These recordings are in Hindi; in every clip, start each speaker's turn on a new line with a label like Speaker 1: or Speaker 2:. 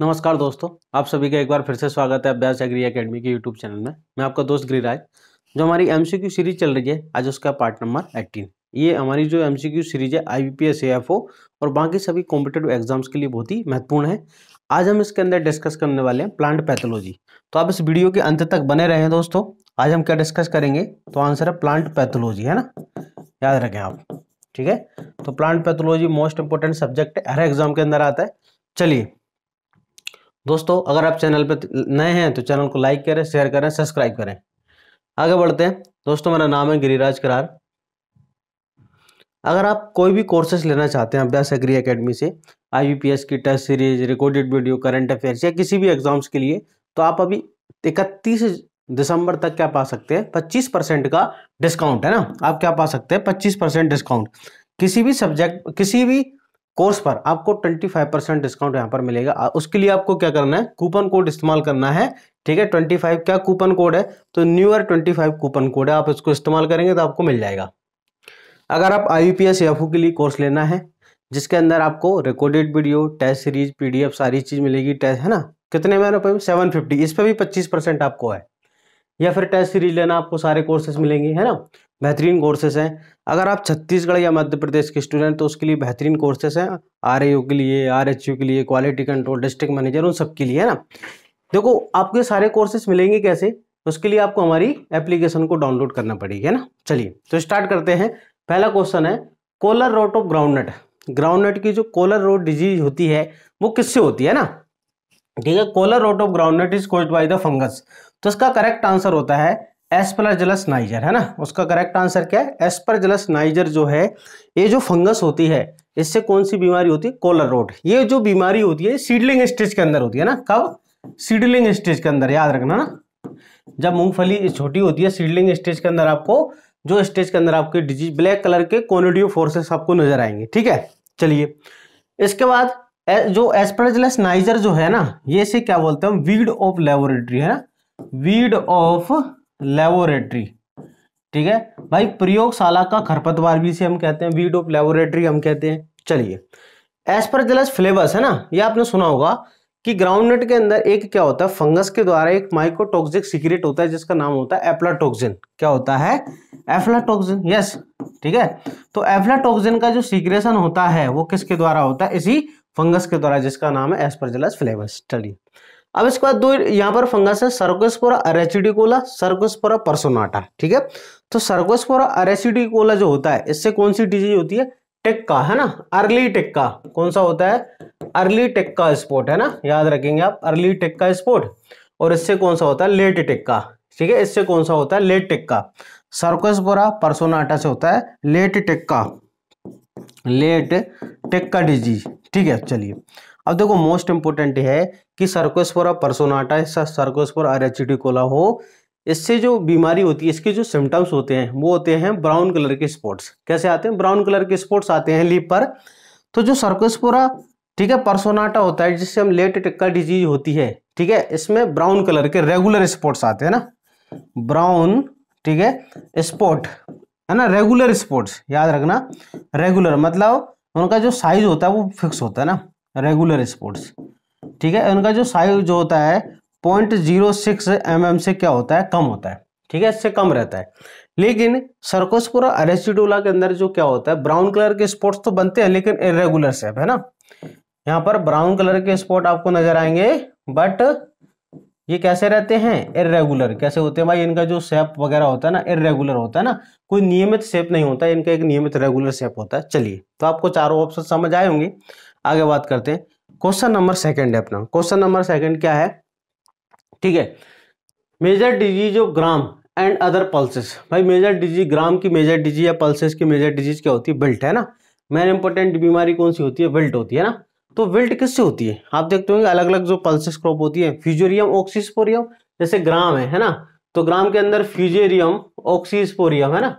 Speaker 1: नमस्कार दोस्तों आप सभी का एक बार फिर से स्वागत है अभ्यास एग्री अकेडमी के यूट्यूब चैनल में मैं आपका दोस्त गिरिराज जो हमारी एम सीरीज चल रही है आज उसका पार्ट नंबर एट्टीन ये हमारी जो एम सीरीज है आई बी और बाकी सभी कॉम्पिटेटिव एग्जाम्स के लिए बहुत ही महत्वपूर्ण है आज हम इसके अंदर डिस्कस करने वाले हैं प्लांट पैथोलॉजी तो आप इस वीडियो के अंत तक बने रहें दोस्तों आज हम क्या डिस्कस करेंगे तो आंसर है प्लांट पैथोलॉजी है ना याद रखें आप ठीक है तो plant pathology most important subject हर एग्जाम के अंदर आता है चलिए दोस्तों अगर आप चैनल पर नए हैं तो चैनल को लाइक करें शेयर करें सब्सक्राइब करें आगे बढ़ते हैं दोस्तों मेरा नाम है गिरिराज करार अगर आप कोई भी कोर्सेस लेना चाहते हैं अभ्यास अग्री अकेडमी से आईबीपीएस की test series recorded video current affairs या किसी भी एग्जाम्स के लिए तो आप अभी इकतीस दिसंबर तक क्या पा सकते हैं पच्चीस परसेंट का डिस्काउंट है ना आप क्या पा सकते हैं पच्चीस परसेंट डिस्काउंट किसी भी सब्जेक्ट किसी भी कोर्स पर आपको 25 परसेंट डिस्काउंट यहाँ पर मिलेगा उसके लिए आपको क्या करना है कूपन कोड इस्तेमाल करना है ठीक है 25 क्या कूपन कोड है तो न्यू ईयर 25 कूपन कोड है आप इसको इस्तेमाल करेंगे तो आपको मिल जाएगा अगर आप आई पी एस के लिए कोर्स लेना है जिसके अंदर आपको recorded video test series PDF सारी चीज़ मिलेगी टेस्ट है ना कितने में रुपये में सेवन फिफ्टी इस पर भी पच्चीस परसेंट आपको है या फिर टेस्ट सीरीज लेना आपको सारे कोर्सेज मिलेंगे है ना बेहतरीन कोर्सेज हैं अगर आप छत्तीसगढ़ या मध्य प्रदेश के स्टूडेंट तो उसके लिए बेहतरीन कोर्सेज हैं आर के लिए आर के लिए क्वालिटी कंट्रोल डिस्ट्रिक्ट मैनेजर उन सब के लिए है ना देखो आपके सारे कोर्सेज मिलेंगे कैसे उसके लिए आपको हमारी एप्लीकेशन को डाउनलोड करना पड़ेगी है ना चलिए तो स्टार्ट करते हैं पहला क्वेश्चन है collar rot of groundnut groundnut की जो कोलर रोट डिजीज होती है वो किससे होती है ना ठीक है collar rot of groundnut is cause by the fungus तो इसका करेक्ट आंसर होता है एस्पर जलस नाइजर है ना उसका करेक्ट आंसर क्या है एसपर जलस नाइजर जो है ये जो फंगस होती है इससे कौन सी बीमारी होती है कोलर रोड ये जो बीमारी होती है सीडलिंग स्टेज के अंदर होती है ना कब सीडलिंग स्टेज के अंदर याद रखना ना जब मूंगफली छोटी होती है सीडलिंग स्टेज के अंदर आपको जो स्टेज के अंदर आपके डिजीज ब्लैक कलर के कोनेडियो फोर्सेस आपको नजर आएंगे ठीक है चलिए इसके बाद जो एस्परजलस नाइजर जो है ना ये से क्या बोलते हैं वीड ऑफ लेबोरेटरी है ना वीड ऑफ लेबोरेटरी ठीक है भाई प्रयोगशाला का खरपतवार भी से हम कहते हैं वीड ऑफ लेबोरेटरी हम कहते हैं चलिए पर जलस फ्लेवस है ना ये आपने सुना होगा कि ग्राउंडनट के अंदर एक क्या होता है फंगस के द्वारा एक माइकोटॉक्सिक सीक्रेट होता है जिसका नाम होता है एफ्लाटोक्सिन क्या होता है एफ्लाटोक्सिन यस ठीक है तो एफ्लाटोक्सिन का जो सीक्रेशन होता है वो किसके द्वारा होता है इसी फंगस के द्वारा जिसका नाम है एस्परजिलस फ्लेवस चलिए अब इसके बाद दो यहाँ पर फंगस है सर्कोस्पोरा अरेसिडिकोला सर्कोस्पोरा परसोनाटा ठीक है तो सर्कोस्पोरा अरेसिडिकोला जो होता है इससे कौन सी डिजीज होती है टेक्का है ना अर्ली टेक्का कौन सा होता है अर्ली टेक्का स्पोर्ट है ना याद रखेंगे आप अर्ली टेक्का स्पोर्ट और इससे कौन सा होता है लेट टेक्का ठीक है इससे कौन सा होता है लेट टेक्का सर्कोस्पोरा परसोनाटा से होता है late tikka late tikka disease ठीक है चलिए अब देखो मोस्ट इंपोर्टेंट है कि सर्कोस्पोरा परसोनाटा इसका सर्कोस्पोरा कोला हो इससे जो बीमारी होती है इसके जो सिम्टम्स होते हैं वो होते हैं ब्राउन कलर के स्पॉट्स कैसे आते हैं ब्राउन कलर के स्पॉट्स आते हैं लीप पर तो जो सर्कोस्पोरा ठीक है परसोनाटा होता है जिससे हम लेट टिक्का डिजीज होती है ठीक है इसमें ब्राउन कलर के रेगुलर स्पॉट्स आते हैं ना ब्राउन ठीक है स्पॉट है ना रेगुलर स्पॉट्स याद रखना रेगुलर मतलब उनका जो साइज होता है वो फिक्स होता है ना रेगुलर स्पोर्ट्स ठीक है उनका जो साइज जो होता है point zero six M M से क्या होता है कम होता है ठीक है इससे कम रहता है लेकिन सर्कोस्पोरा अरेसिडोला के अंदर जो क्या होता है ब्राउन कलर के स्पॉट्स तो बनते हैं लेकिन इरेगुलर से है ना यहाँ पर ब्राउन कलर के स्पॉट आपको नजर आएंगे बट ये कैसे रहते हैं इरेगुलर कैसे होते हैं भाई इनका जो सेप वगैरह होता है ना इरेगुलर होता है ना कोई नियमित सेप नहीं होता इनका एक नियमित रेगुलर सेप होता है चलिए तो आपको चारों ऑप्शन समझ आए होंगे आगे बात करते हैं क्वेश्चन नंबर सेकंड है अपना क्वेश्चन नंबर सेकंड क्या है ठीक है major disease of gram and other pulses भाई मेजर डिजीज ग्राम की मेजर डिजीज या पल्सेस की मेजर डिजीज क्या होती है बिल्ट है ना मेन इंपॉर्टेंट बीमारी कौन सी होती है बिल्ट होती है ना तो विल्ट किससे होती है आप देखते होंगे अलग अलग जो पल्सेस क्रॉप होती है फ्यूजोरियम ऑक्सीस्पोरियम जैसे ग्राम है है ना तो ग्राम के अंदर फ्यूजेरियम ऑक्सीस्पोरियम है ना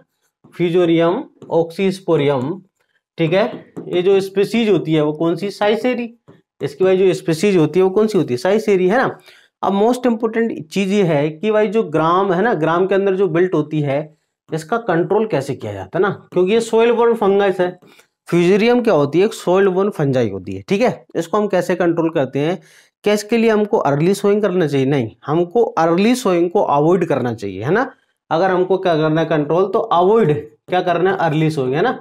Speaker 1: फ्यूजोरियम ऑक्सीस्पोरियम ठीक है ये जो स्पेसीज होती है वो कौन सी साइसेरी इसके भाई जो स्पेसीज होती है वो कौन सी होती है साइसेरी है ना अब मोस्ट इंपोर्टेंट चीज़ ये है कि भाई जो ग्राम है ना ग्राम के अंदर जो बिल्ट होती है इसका कंट्रोल कैसे किया जाता है ना क्योंकि ये सोयल बोर्न फंगस है फ्यूजरियम क्या होती है एक सोयल बोर्न फंजाई होती है ठीक है इसको हम कैसे कंट्रोल करते हैं क्या इसके लिए हमको अर्ली सोइंग करना चाहिए नहीं हमको अर्ली सोइंग को अवॉइड करना चाहिए है ना अगर हमको क्या करना है कंट्रोल तो अवॉइड क्या करना है अर्ली सोइंग है ना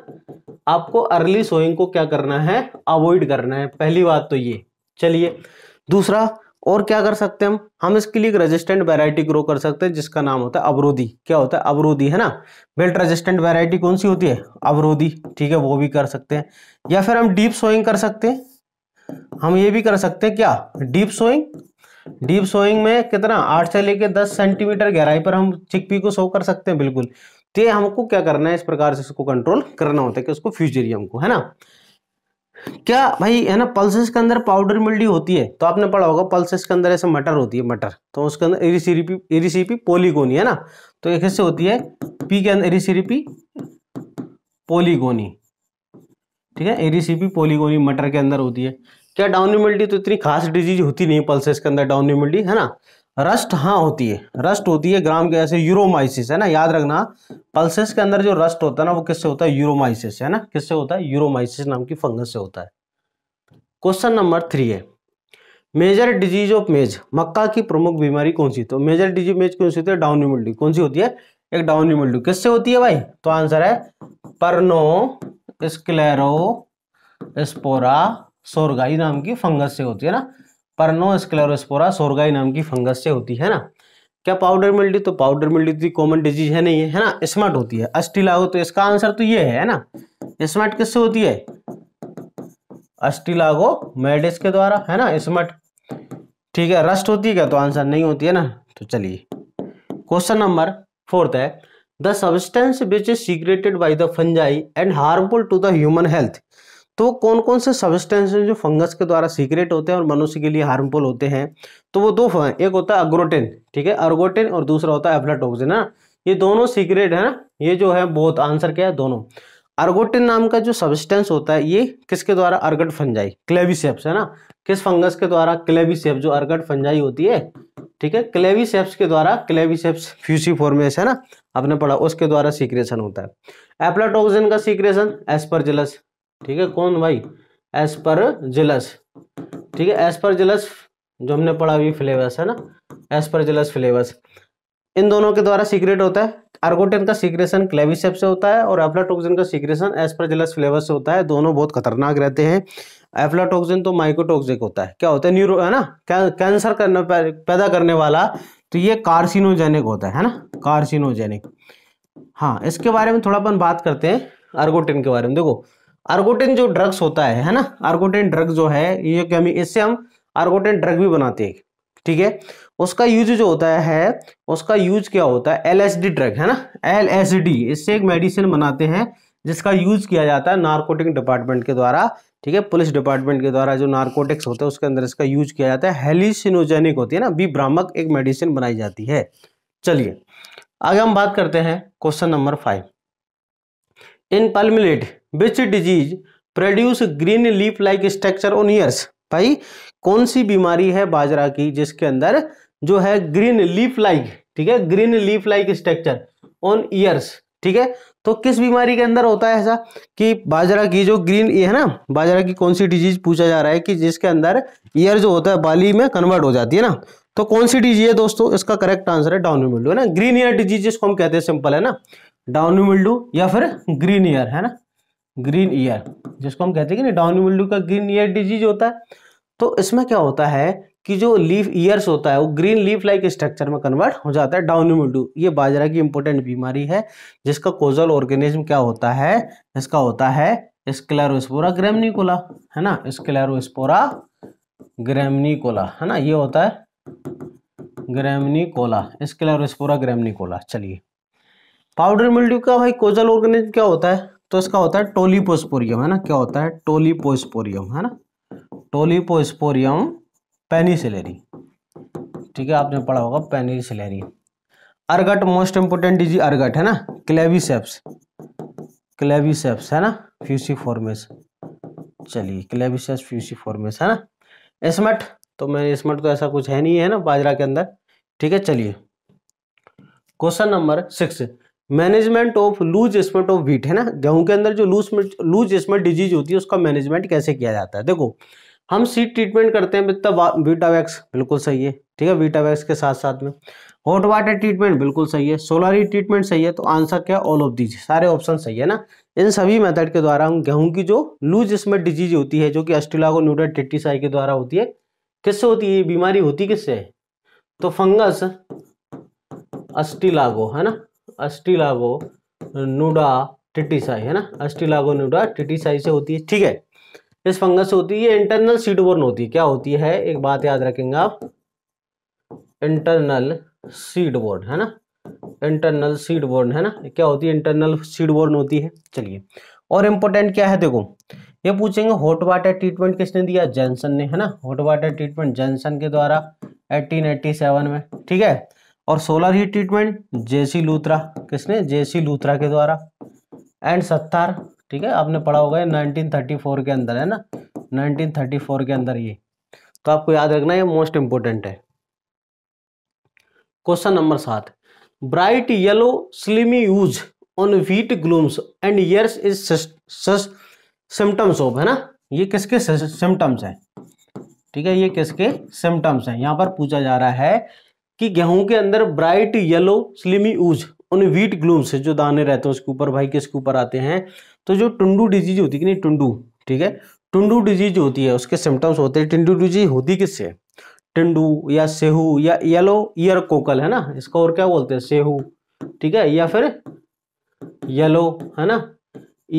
Speaker 1: आपको अर्ली सोइंग को क्या करना है अवॉइड करना है पहली बात तो ये चलिए दूसरा और क्या कर सकते हैं हम हम इसके लिए एक रेजिस्टेंट वैरायटी ग्रो कर सकते हैं जिसका नाम होता है अवरोधी क्या होता है अवरोधी है ना बेल्ट रेजिस्टेंट वैरायटी कौन सी होती है अवरोधी ठीक है वो भी कर सकते हैं या फिर हम डीप सोइंग कर सकते हैं हम ये भी कर सकते हैं क्या डीप सोइंग डीप सोइंग में कितना आठ से लेकर दस सेंटीमीटर गहराई पर हम चिकपी को सो कर सकते हैं बिल्कुल तो हमको क्या करना है इस प्रकार से इसको कंट्रोल करना होता है कि उसको फ्यूजेरियम को है ना क्या भाई है ना पल्सेस के अंदर पाउडर मिल्डी होती है तो आपने पढ़ा होगा पल्सेस के अंदर ऐसे मटर होती है मटर तो उसके अंदर एरिसीपी एरिसीपी पोलीगोनी है ना तो एक ऐसे होती है पी के अंदर एरिसीपी पोलीगोनी ठीक है एरिसीपी पोलीगोनी मटर के अंदर होती है क्या डाउन इम्यूनिटी तो इतनी खास डिजीज होती नहीं पल्सेस के अंदर डाउन इम्यूनिटी है ना रस्ट हाँ होती है रस्ट होती है ग्राम के ऐसे यूरोमाइसिस है ना याद रखना पल्सेस के अंदर जो रस्ट होता है ना वो किससे होता है यूरोमाइसिस है ना किससे होता है यूरोमाइसिस नाम की फंगस से होता है क्वेश्चन नंबर थ्री है मेजर डिजीज ऑफ मेज मक्का की प्रमुख बीमारी कौन सी तो मेजर डिजीज मेज कौन सी होती है डाउन न्यूमिल्ड्यू कौन सी होती है एक डाउन न्यूमिल्ड्यू किससे होती है भाई तो आंसर है परनो स्क्लेरो स्पोरा सोरगाई नाम की फंगस से होती है ना पर्नोस्क्लेरोस्पोरा सोरगाई नाम की फंगस से होती है ना क्या पाउडर मिल्ड्यू तो पाउडर मिल्ड्यू तो कॉमन डिजीज है नहीं है ना स्मार्ट होती है अस्टिलागो तो इसका आंसर तो ये है ना स्मार्ट किससे होती है अस्टिलागो मेडिस के द्वारा है ना स्मार्ट ठीक है रस्ट होती है क्या तो आंसर नहीं होती है ना तो चलिए क्वेश्चन नंबर फोर्थ है the substance which is secreted by the fungi and harmful to the human health तो कौन कौन से सब्सटेंस जो फंगस के द्वारा सीक्रेट होते हैं और मनुष्य के लिए हार्मफुल होते हैं तो वो दो एक होता है अग्रोटेन ठीक है अर्गोटेन और दूसरा होता है एफ्लाटोक्सिन है ये दोनों सीक्रेट है ना ये जो है बहुत आंसर क्या है दोनों अर्गोटिन नाम का जो सब्सटेंस होता है ये किसके द्वारा अर्गट फंजाई क्लेविसेप्स है ना किस फंगस के द्वारा क्लेविसेप्स जो अर्गट फंजाई होती है ठीक है क्लेविसेप्स के द्वारा क्लेविसेप्स फ्यूसी फॉर्मेस है ना आपने पढ़ा उसके द्वारा सीक्रेशन होता है एप्लाटोक्सिन का सीक्रेशन एस्परजिलस ठीक है कौन भाई एस पर जिलस ठीक है एस पर जिलस जो हमने पढ़ा हुई फ्लेवर्स है ना एस पर जिलस फ्लेवर्स इन दोनों के द्वारा सीक्रेट होता है अर्गोटेन का सीक्रेशन क्लेविसेप से होता है और एफ्लाटोक्सिन का सीक्रेशन जिलस फ्लेवर से होता है दोनों बहुत खतरनाक रहते हैं एफ्लाटोक्सिन तो माइकोटोक्सिक होता है क्या होता है न्यूरो है ना कैंसर करने पैदा करने वाला तो ये कार्सिनोजेनिक होता है ना कार्सिनोजेनिक हाँ इसके बारे में थोड़ा अपन बात करते हैं अर्गोटेन के बारे में देखो आर्गोटेन जो ड्रग्स होता है है ना आर्गोटेन ड्रग जो है ये क्या इससे हम आर्गोटेन ड्रग भी बनाते हैं ठीक है उसका यूज जो होता है उसका यूज क्या होता है एलएसडी ड्रग है ना एलएसडी इससे एक मेडिसिन बनाते हैं जिसका यूज किया जाता है नार्कोटिक डिपार्टमेंट के द्वारा ठीक है पुलिस डिपार्टमेंट के द्वारा जो नार्कोटिक्स होते हैं उसके अंदर इसका यूज किया जाता है हेलिसिनोजेनिक होती है ना बी भ्रामक एक मेडिसिन बनाई जाती है चलिए आगे हम बात करते हैं question number five in pearl millet which disease produce green leaf like structure on ears भाई कौन सी बीमारी है बाजरा की जिसके अंदर जो है ग्रीन लीफ लाइक ठीक है green leaf like structure on ears ठीक है तो किस बीमारी के अंदर होता है ऐसा कि बाजरा की जो ग्रीन ये है ना बाजरा की कौन सी डिजीज पूछा जा रहा है कि जिसके अंदर ईयर जो होता है बाली में कन्वर्ट हो जाती है ना तो कौन सी डिजीज है दोस्तों इसका करेक्ट आंसर है डाउन मिल्डू है ना ग्रीन ईयर डिजीज जिसको हम कहते हैं सिंपल है ना डाउन मिल्डू या फिर ग्रीन ईयर है ना ग्रीन ईयर जिसको हम कहते हैं कि डाउन मिल्ड्यू का ग्रीन ईयर डिजीज होता है तो इसमें क्या होता है कि जो लीफ ईयर्स होता है वो ग्रीन लीफ लाइक स्ट्रक्चर में कन्वर्ट हो जाता है डाउन मिल्ड्यू ये बाजरा की इंपॉर्टेंट बीमारी है जिसका कोजल ऑर्गेनिज्म क्या होता है इसका होता है स्क्लेरोस्पोरा ग्रेमनिकोला है ना स्क्लेरोस्पोरा ग्रेमनिकोला है ना ये होता है ग्रेमनिकोला स्क्लेरोस्पोरा ग्रेमनिकोला चलिए पाउडर मिल्ड्यू का भाई कोजल ऑर्गेनिज्म क्या होता है तो इसका होता है टोलीपोस्पोरियम है ना क्या होता है टोलीपोस्पोरियम है ना टोलीपोस्पोरियम पेनिसिलेरी ठीक है आपने पढ़ा होगा पेनिसिलेरी ergot most important disease ergot है ना क्लेविसेप्स क्लेविसेप्स है ना फ्यूसी फॉर्मेस चलिए क्लेविसेप्स फ्यूसी फॉर्मेस है ना इसमट तो मैं इसमट तो ऐसा कुछ है नहीं है ना बाजरा के अंदर ठीक है चलिए question number six management of loose smut of wheat है ना गेहूं के अंदर जो लूज लूज स्मेट डिजीज होती है उसका मैनेजमेंट कैसे किया जाता है देखो हम सीट ट्रीटमेंट करते हैं मित्र वीटावैक्स बिल्कुल सही है ठीक है वीटावैक्स के साथ साथ में हॉट वाटर ट्रीटमेंट बिल्कुल सही है सोलारी ट्रीटमेंट सही है तो आंसर क्या ऑल ऑफ दीज सारे ऑप्शन सही है ना इन सभी मेथड के द्वारा हम गेहूं की जो लूज स्मेट डिजीज होती है जो कि अस्टिलागो टिटीसाई के द्वारा होती है किससे होती है बीमारी होती किससे तो फंगस अस्टिलागो है ना अस्टिलागो नूडा टिटिसाई है ना अस्टिलागो नूडा टिटिसाई से होती है ठीक है इस फंगस से होती है इंटरनल सीडबोर्न होती है क्या होती है एक बात याद रखेंगे आप इंटरनल सीडबोर्न है ना इंटरनल सीडबोर्न है ना क्या होती है इंटरनल सीडबोर्न होती है चलिए और इम्पोर्टेंट क्या है देखो ये पूछेंगे हॉट वाटर ट्रीटमेंट किसने दिया जेंसन ने है ना हॉट वाटर ट्रीटमेंट जेंसन के द्वारा 1887 में ठीक है और solar heat treatment J C Luthra किसने जेसी लूथरा के द्वारा एंड सत्तार ठीक है आपने पढ़ा होगा 1934 के अंदर है ना 1934 के अंदर ये तो आपको याद रखना ये मोस्ट इंपॉर्टेंट है क्वेश्चन नंबर सात bright yellow slimy ooze on wheat glumes and ears is symptoms of है ना ये किसके सिम्टम्स हैं ठीक है ये किसके सिम्टम्स हैं यहाँ पर पूछा जा रहा है कि गेहूं के अंदर ब्राइट येलो स्लिमी ऊज उन व्हीट ग्लूम्स जो दाने रहते हैं उसके ऊपर भाई किसके ऊपर आते हैं तो जो टुंडू डिजीज होती है कि नहीं टुंडू ठीक है टुंडू डिजीज होती है उसके सिम्टम्स होते हैं टिंडू डिजीज होती किससे टिंडू या सेहू या येलो ईयर कोकल है ना इसका और क्या बोलते हैं सेहू ठीक है या फिर येलो है ना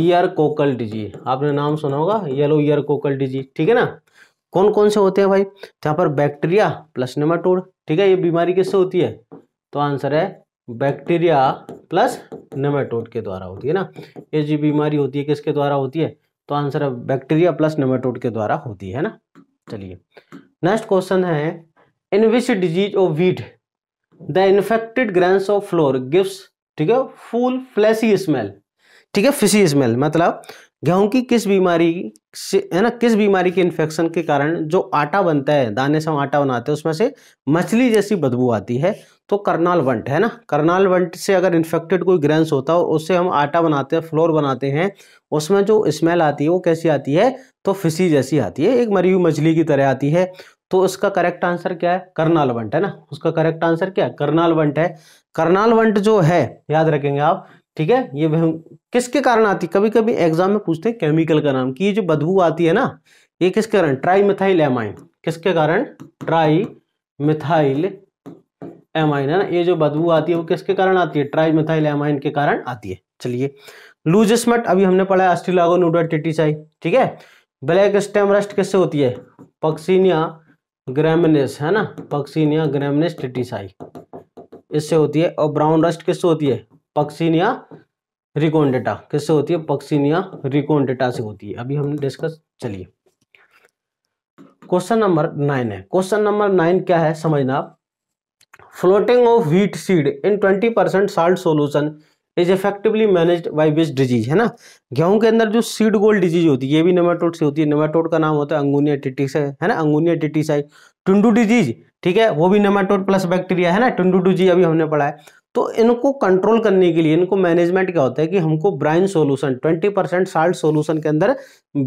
Speaker 1: ईयर कोकल डिजीज आपने नाम सुना होगा येलो ईयर कोकल डिजीज ठीक है ना कौन कौन से होते हैं भाई यहाँ पर बैक्टीरिया प्लस नेमाटोड ठीक है ये बीमारी किससे होती है तो आंसर है बैक्टीरिया प्लस नेमेटोड के द्वारा होती है ना ये जो बीमारी होती है किसके द्वारा होती है तो आंसर है बैक्टीरिया प्लस नेमेटोड के द्वारा होती है ना चलिए नेक्स्ट क्वेश्चन है in which disease of wheat the infected grains of flour gives ठीक है फुल फ्लैसी स्मेल ठीक है फिशी स्मेल मतलब गेहूं की किस बीमारी से है ना किस बीमारी के इन्फेक्शन के कारण जो आटा बनता है दाने से हम आटा बनाते हैं उसमें से मछली जैसी बदबू आती है तो करनाल वंट है ना करनाल वंट से अगर इन्फेक्टेड कोई ग्रेन्स होता है उससे हम आटा बनाते हैं फ्लोर बनाते हैं उसमें जो स्मेल आती है वो कैसी आती है तो फिसी जैसी आती है एक मरी हुई मछली की तरह आती है तो इसका करेक्ट आंसर क्या है करनाल वंट है ना उसका करेक्ट आंसर क्या है करनाल वंट है करनाल वंट जो है याद रखेंगे आप ठीक है ये किसके कारण आती कभी कभी एग्जाम में पूछते हैं केमिकल का नाम कि ये जो बदबू आती है ना ये किसके कारण ट्राई मिथाइल एमाइन किसके कारण ट्राई मिथाइल एमाइन है ना ये जो बदबू आती है वो किसके कारण आती है ट्राई मिथाइल एमाइन के कारण आती है चलिए लूज स्मट अभी हमने पढ़ा है अस्टिलागो नूडर ठीक है ब्लैक स्टेम रस्ट किससे होती है पक्सीनिया ग्रेमनेस है ना पक्सीनिया ग्रेमिनिस टिटिसाई इससे होती है और ब्राउन रस्ट किससे होती है पक्सिनिया रिकोनडेटा किससे होती है पक्सिनिया रिकोनडेटा से होती है अभी हम डिस्कस चलिए क्वेश्चन नंबर नाइन है क्वेश्चन नंबर नाइन क्या है समझना आप floating of wheat seed in twenty percent salt solution is effectively manage by which disease है ना गेहूं के अंदर जो सीड गोल्ड डिजीज होती है ये भी नेमाटोड से होती है नेमाटोड का नाम होता है अंगूनिया टिटिस है ना अंगूनिया टिटिसाई टिंडू डिजीज ठीक है वो भी नेमाटोड प्लस बैक्टीरिया है ना टिंडू डिजीज अभी हमने पढ़ा है तो इनको कंट्रोल करने के लिए इनको मैनेजमेंट क्या होता है कि हमको brine solution 20 percent salt solution के अंदर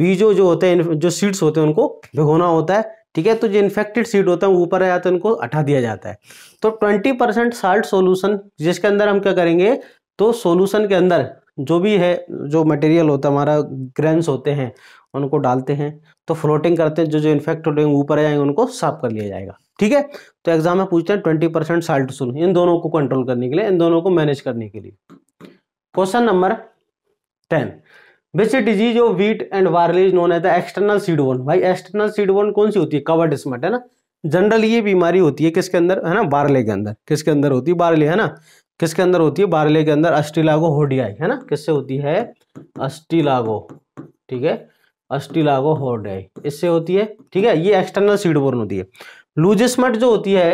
Speaker 1: बीजो जो होते हैं जो सीड्स होते हैं उनको भिगोना होता है ठीक है तो जो इन्फेक्टेड सीड होते हैं ऊपर जाते तो इनको हटा दिया जाता है तो ट्वेंटी परसेंट साल्ट सोल्यूशन जिसके अंदर हम क्या करेंगे तो सोल्यूशन के अंदर जो भी है जो मटेरियल होता है हमारा ग्रेन्स होते हैं उनको डालते हैं तो फ्लोटिंग करते हैं जो जो इन्फेक्टेड होंगे ऊपर आ जाएंगे उनको साफ कर लिया जाएगा ठीक है तो एग्जाम में पूछते हैं ट्वेंटी परसेंट साल्ट सुन इन दोनों को कंट्रोल करने के लिए इन दोनों को मैनेज करने के लिए question number ten basic disease of wheat and barley known as external seed वन भाई एक्सटर्नल सीड वन कौन सी होती है कवर डिस्मट है ना जनरल ये बीमारी होती है किसके अंदर है ना बारले के अंदर किसके अंदर होती है बारले है ना किसके अंदर होती है बारले के अंदर अस्टिलागो होडियाई है ना किससे होती है अस्टिलागो ठीक है अस्टिलागो होर्डे इससे होती है ठीक है ये एक्सटर्नल सीड बोर्न होती है लूजिस्मट जो होती है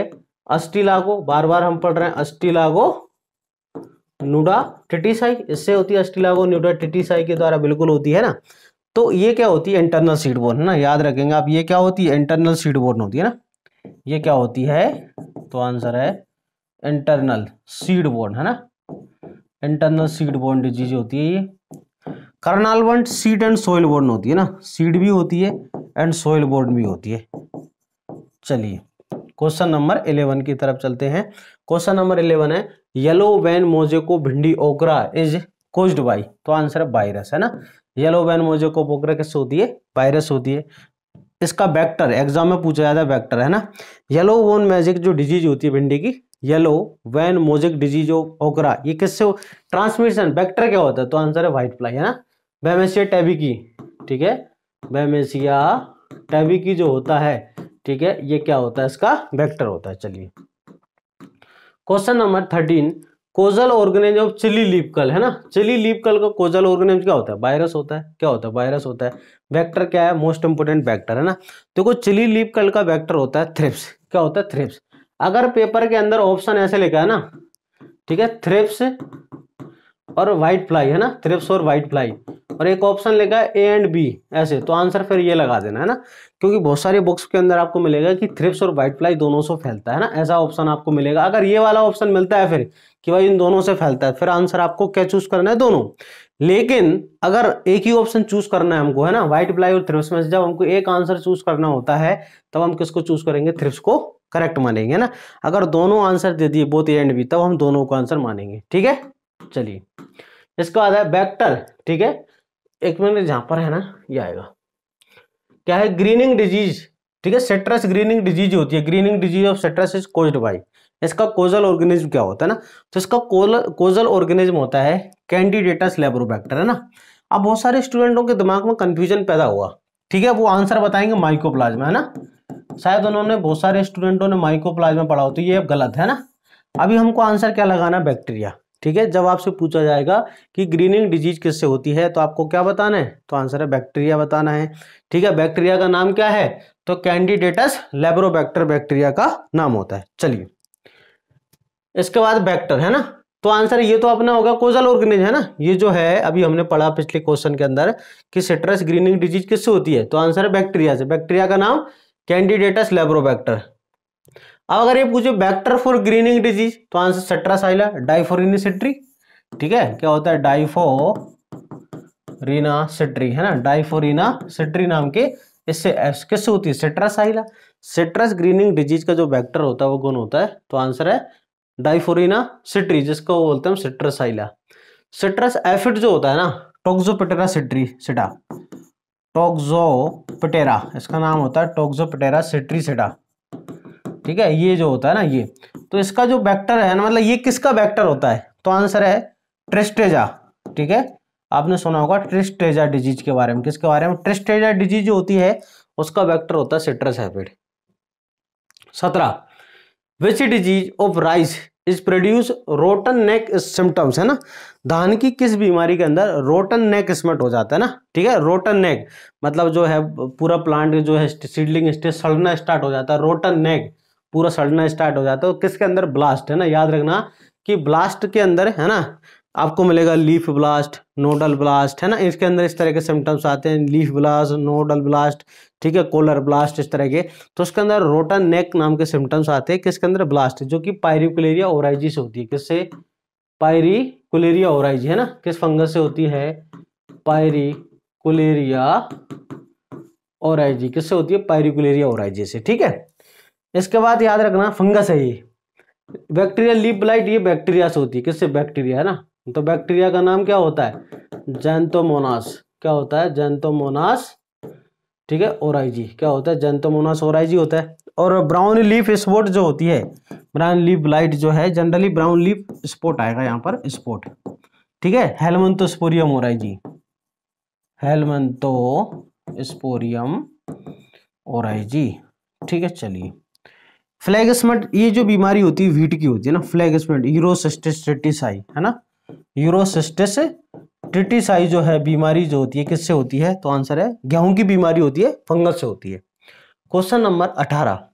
Speaker 1: अस्टिलागो बार बार हम पढ़ रहे हैं अस्टिलागो नूडा टिटीसाई इससे होती है अस्टिलागो नूडा टिटीसाई के द्वारा बिल्कुल होती है ना तो ये क्या होती है इंटरनल सीड बोर्न है ना याद रखेंगे आप ये क्या होती है इंटरनल सीड बोर्न होती है ना ये क्या होती है तो आंसर है इंटरनल सीड बोर्न है ना इंटरनल सीड बोर्न डिजीज होती है ये Karnal bunt seed and soil borne होती है ना सीड भी होती है एंड सोयल बोर्न भी होती है चलिए क्वेश्चन नंबर इलेवन की तरफ चलते हैं क्वेश्चन नंबर इलेवन है येलो वैन मोजेको भिंडी ओकरा इज कोस्ड बाई तो आंसर है वायरस है ना येलो वैन मोजेको पोकरा किससे होती है वायरस होती है इसका वेक्टर एग्जाम में पूछा जाता है वेक्टर है ना येलो वोन मैजिक जो डिजीज होती है भिंडी की येलो वैन मोजिक डिजीज ओकरा ये किससे ट्रांसमिशन वेक्टर क्या होता है तो आंसर है व्हाइट फ्लाई है ना बैमेसिया टैबिकी ठीक है बैमेसिया टैबिकी जो होता है ठीक है ये क्या होता है इसका वेक्टर होता है चलिए question number thirteen causal organism of chilli leaf curl है ना चिली लीपकल का कोजल ऑर्गेनिज क्या होता है वायरस होता है क्या होता है वायरस होता है वेक्टर क्या है मोस्ट इंपोर्टेंट वेक्टर है ना देखो तो चिली लीपकल का वेक्टर होता है थ्रिप्स क्या होता है थ्रिप्स अगर पेपर के अंदर ऑप्शन ऐसे लिखा है ना ठीक है थ्रिप्स और व्हाइट फ्लाई है ना थ्रिप्स और व्हाइट फ्लाई और एक ऑप्शन लेगा ए एंड बी ऐसे तो आंसर फिर ये लगा देना है ना क्योंकि बहुत सारे बुक्स के अंदर आपको मिलेगा कि थ्रिप्स और व्हाइट फ्लाई दोनों से फैलता है ना ऐसा ऑप्शन आपको मिलेगा अगर ये वाला ऑप्शन मिलता है फिर कि भाई इन दोनों से फैलता है फिर आंसर आपको क्या चूज करना है दोनों लेकिन अगर एक ही ऑप्शन चूज करना है हमको है ना व्हाइट फ्लाई और थ्रिप्स में जब हमको एक आंसर चूज करना होता है तब हम किसको चूज करेंगे थ्रिप्स को करेक्ट मानेंगे ना अगर दोनों आंसर दे दिए बोथ ए एंड बी तब हम दोनों को आंसर मानेंगे ठीक है चलिए इसके बाद है बैक्टर ठीक है एक मिनट जहाँ पर है ना ये आएगा क्या है ग्रीनिंग डिजीज ठीक है सेट्रस ग्रीनिंग डिजीज होती है greening disease of citrus is caused by इसका कोजल ऑर्गेनिज्म क्या होता है ना तो इसका कोजल ऑर्गेनिज्म होता है कैंडिडेटस लेबरोबैक्टर है ना अब बहुत सारे स्टूडेंटों के दिमाग में कंफ्यूजन पैदा हुआ ठीक है वो आंसर बताएंगे माइकोप्लाज्मा है ना शायद उन्होंने बहुत सारे स्टूडेंटों ने माइकोप्लाज्मा पढ़ा हो तो ये गलत है ना अभी हमको आंसर क्या लगाना बैक्टीरिया ठीक है जब आपसे पूछा जाएगा कि ग्रीनिंग डिजीज किससे होती है तो आपको क्या बताना है तो आंसर है बैक्टीरिया बताना है ठीक है बैक्टीरिया का नाम क्या है तो कैंडिडेटस लेब्रोबैक्टर बैक्टीरिया का नाम होता है चलिए इसके बाद बैक्टर है ना तो आंसर ये तो अपना होगा कोजल ऑर्गेनिज है ना ये जो है अभी हमने पढ़ा पिछले क्वेश्चन के अंदर कि सिट्रस ग्रीनिंग डिजीज किससे होती है तो आंसर है बैक्टीरिया से बैक्टीरिया का नाम कैंडिडेटस लेब्रोबैक्टर अब अगर ये पूछे बैक्टर फॉर ग्रीनिंग डिजीज तो आंसर सेट्रासाइला डाइफोरिनिसेट्री ठीक है क्या होता है डाइफो रीना सेट्री है ना डाइफोरिना सेट्री नाम के इससे किससे होती है सेट्रासाइला सेट्रस ग्रीनिंग डिजीज का जो बैक्टर होता है वो कौन होता है तो आंसर है डाइफोरिना सिट्री जिसको बोलते हैं सेट्रासाइला सिट्रस एफिड जो होता है ना टोक्जोपेटेरा सिट्री सिटा टोक्जोपेटेरा इसका नाम होता है टोक्जोपेटेरा सिट्री सिटा ठीक है ये जो होता है ना ये तो इसका जो वेक्टर है ना मतलब ये किसका वेक्टर होता है तो आंसर है ट्रिस्टेजा ठीक है आपने सुना होगा ट्रिस्टेजा डिजीज के बारे में किसके बारे में ट्रिस्टेजा डिजीज जो होती है उसका वैक्टर होता है सिट्रस हैपिड सत्रह which disease of rice is produce rotten neck symptoms है ना धान की किस बीमारी के अंदर रोटन नेक स्मट हो जाता है ना ठीक है रोटन नेक मतलब जो है पूरा प्लांट जो है सीडलिंग स्टेज सड़ना स्टार्ट हो जाता है रोटन नेक पूरा सड़ना स्टार्ट हो जाता है तो किसके अंदर ब्लास्ट है ना याद रखना कि ब्लास्ट के अंदर है ना आपको मिलेगा लीफ ब्लास्ट नोडल ब्लास्ट है ना इसके अंदर इस तरह के सिम्टम्स आते हैं लीफ ब्लास्ट नोडल ब्लास्ट ठीक है कोलर ब्लास्ट इस तरह के तो उसके अंदर रोटन नेक नाम के सिम्टम्स आते हैं किसके अंदर ब्लास्ट जो कि पायरिकुलेरिया ओराइजी से होती है किससे पायरिकुलेरिया ओराइजी है ना किस फंगस से होती है पायरिकुलेरिया ओराइजी किससे होती है पायरिकुलेरिया ओराइजी से ठीक है इसके बाद याद रखना फंगस है ये बैक्टीरिया लीप ब्लाइट ये बैक्टीरिया से होती है किससे बैक्टीरिया है ना तो बैक्टीरिया का नाम क्या होता है जैंतोमोनास क्या होता है जैंतोमोनास ठीक है ओराइजी क्या होता है जैंतोमोनास ओराइजी होता है और ब्राउन लीफ स्पोर्ट जो होती है ब्राउन लीफ लाइट जो है जनरली ब्राउन लीफ स्पोर्ट आएगा यहाँ पर स्पोर्ट ठीक है हेलमंतोस्पोरियम ओराइजी हेलमंतो स्पोरियम ओराइजी ठीक है चलिए फ्लैगस्मेंट ये जो बीमारी होती है वीट की होती है ना फ्लैगस्मेंट यूरोसिस्टिसाई है ना यूरोसिस्टिस ट्रिटिसाई जो है बीमारी जो होती है किससे होती है तो आंसर है गेहूं की बीमारी होती है फंगस से होती है क्वेश्चन नंबर अठारह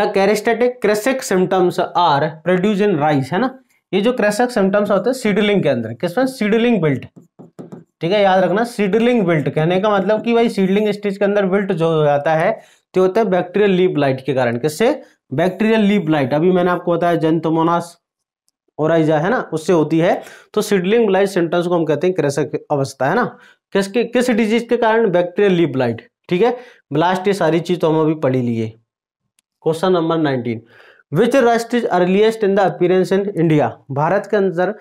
Speaker 1: the characteristic kresek symptoms are produce in rice है ना ये जो क्रेसिक सिम्टम्स होते हैं सीडलिंग के अंदर किसमें सीडलिंग बिल्ट ठीक है याद रखना सीडलिंग बिल्ट कहने का मतलब कि भाई सीडलिंग स्टेज के अंदर बिल्ट जो हो जाता है तो होता है बैक्टीरियल लीप लाइट के कारण कैसे बैक्टीरियल लीप लाइट अभी मैंने आपको बताया जेंथोमोनास ओराइजा है ना उससे होती है तो सिडलिंग लाइट सिम्टम्स को हम कहते हैं क्रेसक अवस्था है ना किसके किस डिजीज के कारण बैक्टीरियल लीप लाइट ठीक है ब्लास्ट ये सारी चीज तो हम अभी पढ़ी लिए question number nineteen which rust is earliest in the appearance in India Bharat के अंदर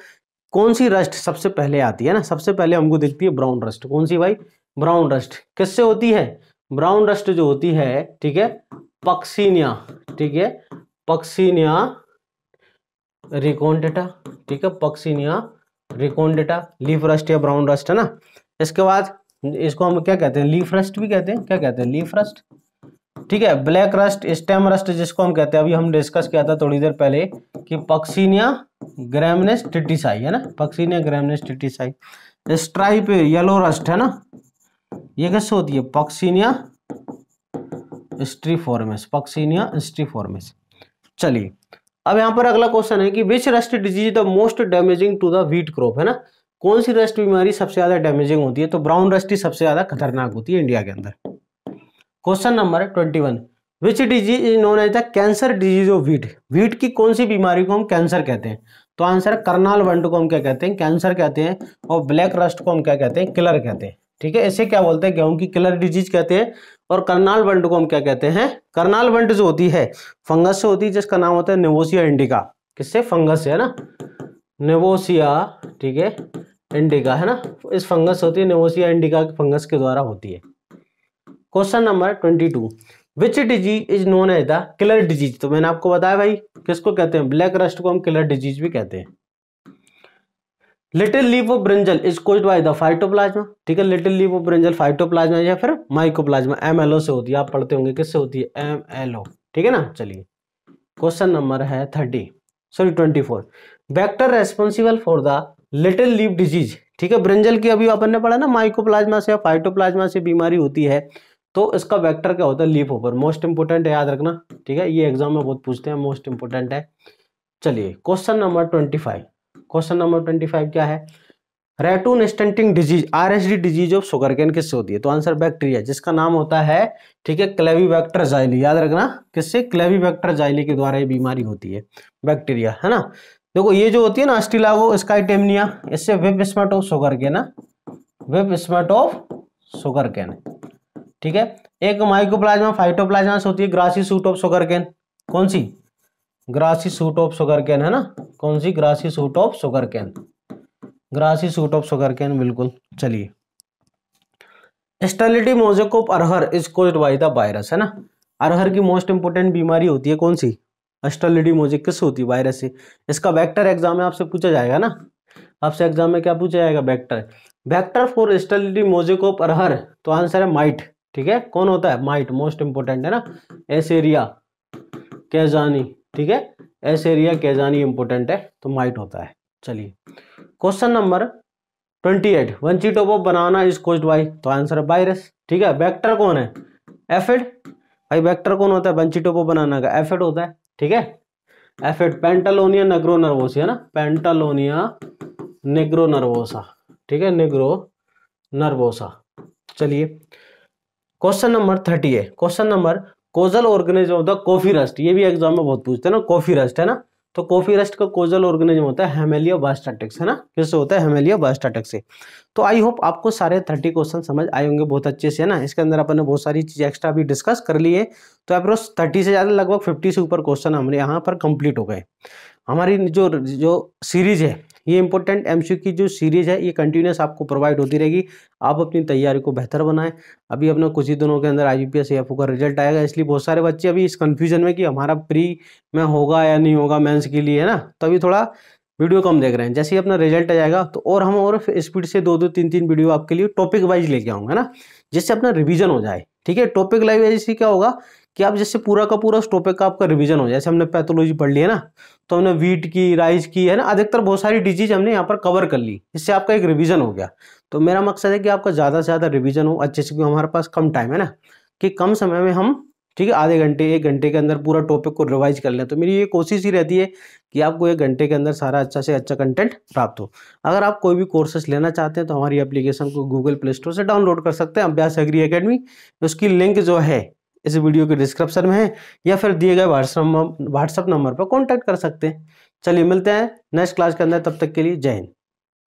Speaker 1: कौन सी रस्ट सबसे पहले आती है ना सबसे पहले हमको दिखती है ब्राउन रस्ट कौन सी भाई ब्राउन रस्ट किससे होती है ब्राउन डस्ट जो होती है ठीक है पक्सीनिया ठीक है पक्सीनिया रिकोन्डेटा ठीक है पक्सीनिया रिकोन्डेटा लीफ रस्ट या ब्राउन रस्ट है ना इसके बाद इसको हम क्या कहते हैं लीफ रस्ट भी कहते हैं क्या कहते हैं लीफ रस्ट ठीक है ब्लैक रस्ट स्टेम रस्ट जिसको हम कहते हैं अभी हम डिस्कस किया था थोड़ी देर पहले कि पक्सीनिया ग्रेमनेस टिटिसाई है ना Puccinia graminis tritici stripe yellow rust है ना ये कैसे होती है पक्सीनिया स्ट्रीफॉर्मेस पक्सीनिया स्ट्रीफॉर्मेस चलिए अब यहाँ पर अगला क्वेश्चन है कि which rust disease the most damaging to the wheat crop है ना कौन सी रेस्ट बीमारी सबसे ज्यादा डैमेजिंग होती है तो ब्राउन रस्ट ही सबसे ज्यादा खतरनाक होती है इंडिया के अंदर question number twenty one which disease is known as the cancer disease of wheat wheat की कौन सी बीमारी को हम कैंसर कहते हैं तो आंसर करनाल वंट को हम क्या कहते हैं कैंसर कहते हैं और ब्लैक रस्ट को हम क्या कहते हैं किलर कहते हैं ठीक है ऐसे क्या बोलते हैं गेहूं की किलर डिजीज कहते हैं और करनाल बंट को हम क्या कहते हैं करनाल बंट जो होती है फंगस से होती है जिसका नाम होता है नेवोसिया इंडिका किससे फंगस है ना नेवोसिया ठीक है इंडिका है ना इस फंगस होती है नेवोसिया इंडिका फंगस के द्वारा होती है question number twenty two which disease is known as the killer disease तो मैंने आपको बताया भाई किसको कहते हैं ब्लैक रस्ट को हम किलर डिजीज भी कहते हैं little leaf of brinjal is cause by the phytoplasma ठीक है little leaf of brinjal phytoplasma या फिर माइकोप्लाज्मा एमएलओ से होती है आप पढ़ते होंगे किससे होती है एमएलओ ठीक है ना चलिए क्वेश्चन नंबर है thirty sorry twenty four vector responsible for the little leaf disease ठीक है ब्रिंजल की अभी अपन ने पढ़ा ना माइकोप्लाज्मा से या फाइटोप्लाज्मा से बीमारी होती है तो इसका वैक्टर क्या होता है लीप ओवर मोस्ट इंपोर्टेंट है याद रखना ठीक है ये एग्जाम में बहुत पूछते हैं मोस्ट इंपोर्टेंट है चलिए question number twenty five question number twenty five क्या है ratoon stunting disease R S D disease of sugar cane किससे होती है तो आंसर बैक्टीरिया जिसका नाम होता है ठीक है क्लेवी बैक्टर जाइली याद रखना किससे क्लेवी बैक्टर जाइली के द्वारा ये बीमारी होती है बैक्टीरिया है ना देखो ये जो होती है ना अस्टिलावो स्काइटेमिया इससे whip smut of sugar cane whip smut of sugar cane ठीक है एक माइकोप्लाज्मा फाइटोप्लाज्मा से होती है grassy shoot of sugar cane कौन सी grassy shoot of sugar cane है ना कौन सी grassy shoot of sugar cane grassy shoot of sugar cane बिल्कुल चलिए sterility mosaic of arhar is cause by the virus है ना अरहर की मोस्ट इंपोर्टेंट बीमारी होती है कौन सी अस्टलिडी मोजिक किस होती है वायरस से इसका वेक्टर एग्जाम में आपसे पूछा जाएगा ना आपसे एग्जाम में क्या पूछा जाएगा vector vector for sterility mosaic of arhar तो आंसर है माइट ठीक है कौन होता है माइट मोस्ट इंपोर्टेंट है ना एसेरिया कैजानी ठीक है एस एरिया कैजानी इंपोर्टेंट है तो माइट होता है चलिए question number twenty eight one cheat of banana is cause by तो आंसर है वायरस ठीक है वेक्टर कौन है एफिड भाई वेक्टर कौन होता है वंचिटो ऑफ बनाना का एफिड होता है ठीक है एफिड पेंटालोनिया नेग्रो नर्वोसा है ना पेंटालोनिया नेग्रो नर्वोसा ठीक है नेग्रो नर्वोसा चलिए क्वेश्चन नंबर थर्टी है क्वेश्चन नंबर कोजल ऑर्गेनिज्म होता है कॉफी रस्ट ये भी एग्जाम में बहुत पूछते हैं ना कॉफी रस्ट है ना तो कॉफी रस्ट का कोजल ऑर्गेनिज्म होता है हेमेलियो बास्टाटेक्स है ना किससे होता है हेमेलियो बास्टाटेक्स से तो आई होप आपको सारे थर्टी क्वेश्चन समझ आए होंगे बहुत अच्छे से है ना इसके अंदर अपने बहुत सारी चीज़ एक्स्ट्रा भी डिस्कस कर ली है तो आप थर्टी से ज़्यादा लगभग फिफ्टी से ऊपर क्वेश्चन हमारे यहाँ पर कंप्लीट हो गए हमारी जो जो सीरीज है ये इंपॉर्टेंट एमसीक्यू की जो सीरीज है ये कंटिन्यूस आपको प्रोवाइड होती रहेगी आप अपनी तैयारी को बेहतर बनाएं अभी अपना कुछ ही दिनों के अंदर आई पी एस का रिजल्ट आएगा इसलिए बहुत सारे बच्चे अभी इस कन्फ्यूजन में कि हमारा प्री में होगा या नहीं होगा मेंस के लिए है ना तो अभी थोड़ा वीडियो कम देख रहे हैं जैसे ही अपना रिजल्ट आ जाएगा तो और हम और स्पीड से दो दो तीन तीन वीडियो आपके लिए टॉपिक वाइज लेके आऊंगा ना जिससे अपना रिविजन हो जाए ठीक है टॉपिक लाइव ऐसे क्या होगा कि आप जैसे पूरा का पूरा उस टॉपिक का आपका रिविजन हो जाए जैसे हमने पैथोलॉजी पढ़ ली है ना तो हमने वीट की राइस की है ना अधिकतर बहुत सारी डिजीज हमने यहाँ पर कवर कर ली इससे आपका एक रिविजन हो गया तो मेरा मकसद है कि आपका ज़्यादा से ज़्यादा रिविजन हो अच्छे से क्योंकि हमारे पास कम टाइम है ना कि कम समय में हम ठीक है आधे घंटे एक घंटे के अंदर पूरा टॉपिक को रिवाइज कर लें तो मेरी ये कोशिश ही रहती है कि आपको एक घंटे के अंदर सारा अच्छा से अच्छा कंटेंट प्राप्त हो अगर आप कोई भी कोर्सेस लेना चाहते हैं तो हमारी एप्लीकेशन को गूगल प्ले स्टोर से डाउनलोड कर सकते हैं अभ्यास एग्री अकेडमी उसकी लिंक जो है इस वीडियो के डिस्क्रिप्शन में है या फिर दिए गए व्हाट्सअप व्हाट्सअप नंबर पर कॉन्टैक्ट कर सकते हैं चलिए मिलते हैं नेक्स्ट क्लास के अंदर तब तक के लिए जय हिंद